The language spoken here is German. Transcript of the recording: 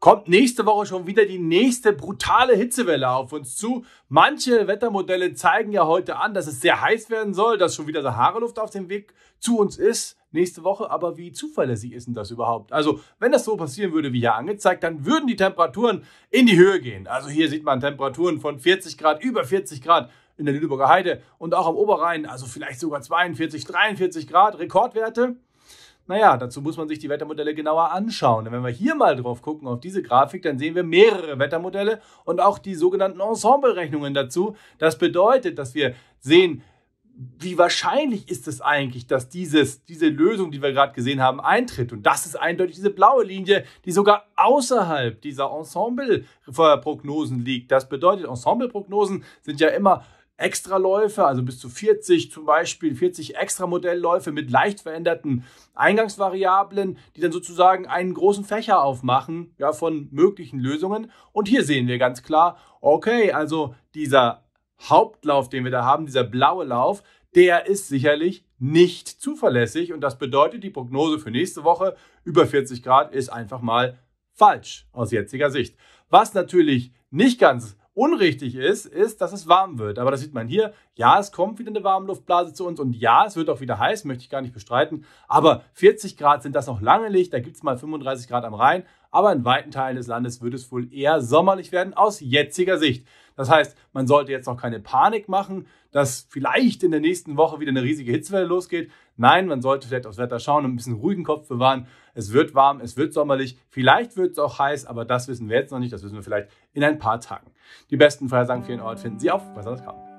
kommt nächste Woche schon wieder die nächste brutale Hitzewelle auf uns zu. Manche Wettermodelle zeigen ja heute an, dass es sehr heiß werden soll, dass schon wieder Sahara-Luft auf dem Weg zu uns ist nächste Woche. Aber wie zuverlässig ist denn das überhaupt? Also, wenn das so passieren würde, wie hier angezeigt, dann würden die Temperaturen in die Höhe gehen. Also hier sieht man Temperaturen von 40 Grad, über 40 Grad in der Lüneburger Heide und auch am Oberrhein, also vielleicht sogar 42, 43 Grad Rekordwerte. Naja, dazu muss man sich die Wettermodelle genauer anschauen. Und wenn wir hier mal drauf gucken, auf diese Grafik, dann sehen wir mehrere Wettermodelle und auch die sogenannten Ensemble-Rechnungen dazu. Das bedeutet, dass wir sehen, wie wahrscheinlich ist es eigentlich, dass dieses, diese Lösung, die wir gerade gesehen haben, eintritt? Und das ist eindeutig diese blaue Linie, die sogar außerhalb dieser Ensemble-Prognosen liegt. Das bedeutet, Ensemble-Prognosen sind ja immer Extraläufe, also bis zu 40 zum Beispiel, 40 Extramodellläufe mit leicht veränderten Eingangsvariablen, die dann sozusagen einen großen Fächer aufmachen ja, von möglichen Lösungen. Und hier sehen wir ganz klar, okay, also dieser Hauptlauf, den wir da haben, dieser blaue Lauf, der ist sicherlich nicht zuverlässig und das bedeutet, die Prognose für nächste Woche über 40 Grad ist einfach mal falsch aus jetziger Sicht. Was natürlich nicht ganz unrichtig ist, ist, dass es warm wird. Aber das sieht man hier. Ja, es kommt wieder eine Warmluftblase zu uns und ja, es wird auch wieder heiß, möchte ich gar nicht bestreiten. Aber 40 Grad sind das noch lange nicht. Da gibt es mal 35 Grad am Rhein. Aber in weiten Teilen des Landes wird es wohl eher sommerlich werden aus jetziger Sicht. Das heißt, man sollte jetzt noch keine Panik machen, dass vielleicht in der nächsten Woche wieder eine riesige Hitzewelle losgeht. Nein, man sollte vielleicht aufs Wetter schauen und ein bisschen ruhigen Kopf bewahren. Es wird warm, es wird sommerlich, vielleicht wird es auch heiß, aber das wissen wir jetzt noch nicht. Das wissen wir vielleicht in ein paar Tagen. Die besten Vorhersagen für Ihren Ort finden Sie auf wasser.com.